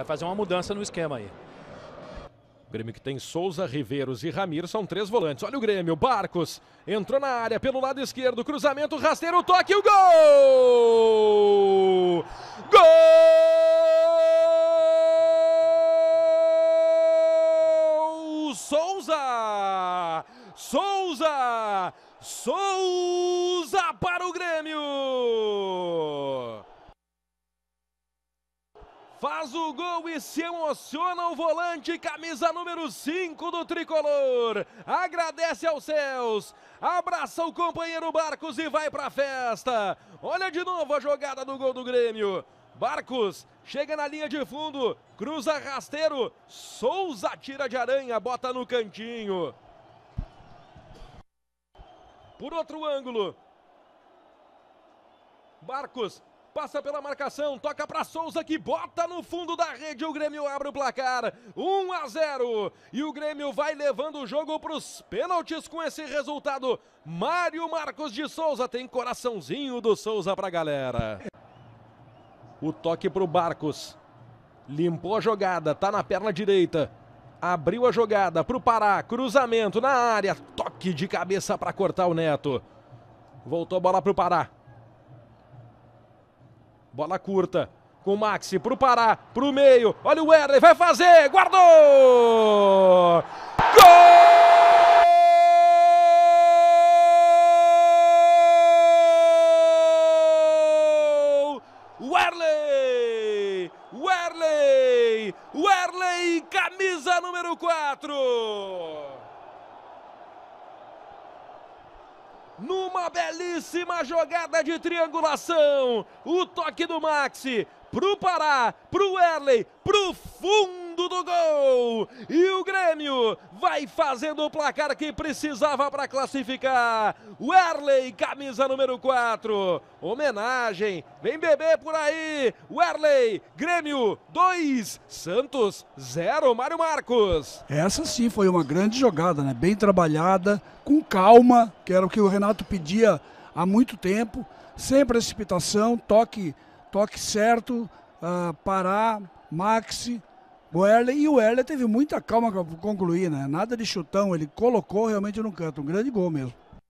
Vai fazer uma mudança no esquema aí. Grêmio que tem Souza, Riveiros e Ramiro são três volantes. Olha o Grêmio, Barcos entrou na área pelo lado esquerdo, cruzamento, rasteiro, toque o gol! Gol! Souza! Souza! Souza para o Grêmio! faz o gol e se emociona o volante, camisa número 5 do tricolor. Agradece aos céus, abraça o companheiro Barcos e vai para a festa. Olha de novo a jogada do gol do Grêmio. Barcos chega na linha de fundo, cruza rasteiro, Souza tira de aranha, bota no cantinho. Por outro ângulo, Barcos passa pela marcação, toca para Souza que bota no fundo da rede. O Grêmio abre o placar 1 a 0 e o Grêmio vai levando o jogo para os pênaltis com esse resultado. Mário Marcos de Souza tem coraçãozinho do Souza para a galera. O toque para o Barcos. Limpou a jogada, tá na perna direita. Abriu a jogada para o Pará, cruzamento na área, toque de cabeça para cortar o Neto. Voltou a bola para o Pará. Bola curta com o Maxi pro Pará, pro meio. Olha o Werley vai fazer, guardou! Gol! Werley! Werley! Werley, camisa número 4! numa belíssima jogada de triangulação. O toque do Maxi pro Pará, pro Erley, pro fundo do gol. E o Grêmio vai fazendo o placar que precisava para classificar. O camisa número 4. Homenagem. Vem beber por aí. O Grêmio 2, Santos 0. Mário Marcos. Essa sim foi uma grande jogada, né? Bem trabalhada, com calma, que era o que o Renato pedia há muito tempo, sem precipitação, toque, toque certo, uh, ah, parar, maxi, o Erle, e o Erle teve muita calma para concluir, né? Nada de chutão, ele colocou realmente no canto. Um grande gol mesmo.